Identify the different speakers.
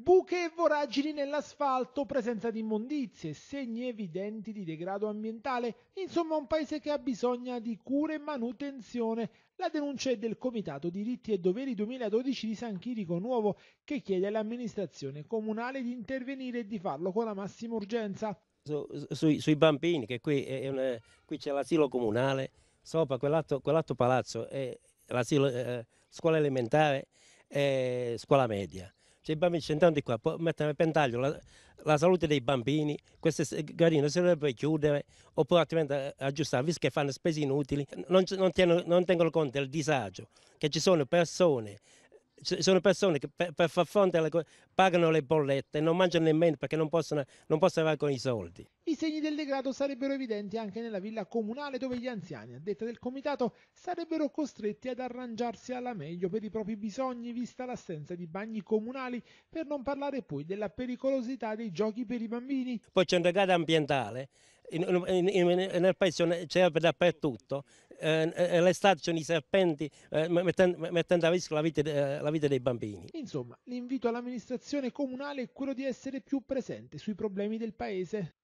Speaker 1: Buche e voragini nell'asfalto, presenza di immondizie, segni evidenti di degrado ambientale, insomma un paese che ha bisogno di cure e manutenzione. La denuncia è del Comitato Diritti e Doveri 2012 di San Chirico Nuovo che chiede all'amministrazione comunale di intervenire e di farlo con la massima
Speaker 2: urgenza. Su, su, sui bambini, che qui, una, qui c'è l'asilo comunale, sopra quell'altro, quell'altro palazzo, l'asilo, eh, scuola elementare e scuola media cioè i bambini cent'anni qua mettono a pentaglio la, la, salute dei bambini, queste gradine si dovrebbero chiudere oppure altrimenti eh, aggiustare, visto che fanno spese inutili, non, non, tengono, non tengono conto del disagio, che ci sono persone sono persone che per, per far fronte alle cose pagano le bollette e non mangiano nemmeno perché non possono, non possono avere con i soldi.
Speaker 1: I segni del degrado sarebbero evidenti anche nella villa comunale dove gli anziani, a detta del comitato, sarebbero costretti ad arrangiarsi alla meglio per i propri bisogni vista l'assenza di bagni comunali, per non parlare poi della pericolosità dei giochi per i bambini.
Speaker 2: Poi c'è un degrado ambientale, in, in, in, nel paese c'è dappertutto, eh, eh, le stacciano i serpenti eh, mettendo, mettendo, a rischio la vita, eh, la vita dei bambini.
Speaker 1: Insomma, l'invito all'amministrazione comunale è quello di essere più presente sui problemi del paese.